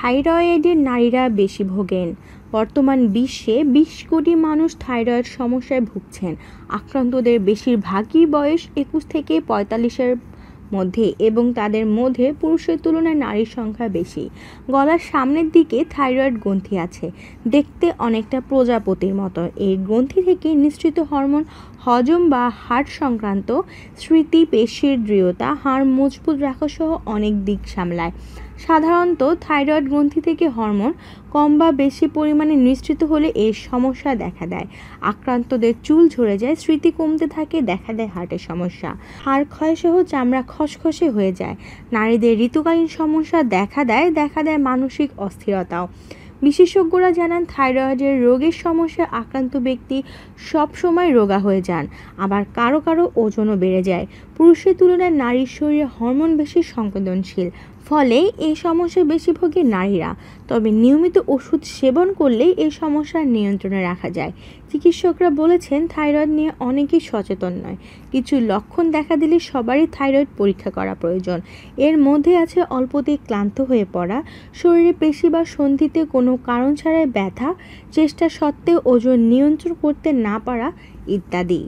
থাইরয়েডের নারীরা বেশি ভোগেন বর্তমান বিশ্বে বিশ কোটি মানুষ থাইরয়েড সমস্যায় ভুগছেন আক্রান্তদের বেশিরভাগই বয়স একুশ থেকে পঁয়তাল্লিশের মধ্যে এবং তাদের মধ্যে পুরুষের তুলনায় নারীর সংখ্যা বেশি গলার সামনের দিকে থাইরয়েড গ্রন্থি আছে দেখতে অনেকটা প্রজাপতির মতো এই গ্রন্থি থেকে নিঃসৃত হরমোন হজম বা হাট সংক্রান্ত স্মৃতি পেশির দৃঢ়তা হাড় মজবুত রাখা সহ অনেক দিক সামলায় সাধারণত থাইরয়েড গ্রন্থি থেকে হরমোন কম বা বেশি পরিমাণে নিশ্চিত হলে এর সমস্যা দেখা দেয় আক্রান্তদের চুল ঝরে যায় স্মৃতি কমতে থাকে দেখা দেয় হার্টের সমস্যা হাড় ক্ষয়সহ চামড়া খসখসে হয়ে যায় নারীদের ঋতুকালীন সমস্যা দেখা দেয় দেখা দেয় মানসিক অস্থিরতাও বিশেষজ্ঞরা জানান থাইরয়েডের রোগের সমস্যা আক্রান্ত ব্যক্তি সবসময় রোগা হয়ে যান আবার কারো কারো ওজনও বেড়ে যায় পুরুষের তুলনায় নারীর শরীরে হরমোন বেশি সংবেদনশীল ফলে এই সমস্যা বেশি ভোগে নারীরা তবে নিয়মিত ওষুধ সেবন করলে এই সমস্যার নিয়ন্ত্রণে রাখা যায় চিকিৎসকরা বলেছেন থাইরয়েড নিয়ে অনেকেই সচেতন নয় কিছু লক্ষণ দেখা দিলে সবারই থাইরয়েড পরীক্ষা করা প্রয়োজন এর মধ্যে আছে অল্পতেই ক্লান্ত হয়ে পড়া শরীরে পেশি বা সন্ধিতে কোনো কোনো কারণ ছাড়াই ব্যথা চেষ্টা সত্ত্বেও ওজন নিয়ন্ত্রণ করতে না পারা ইত্যাদি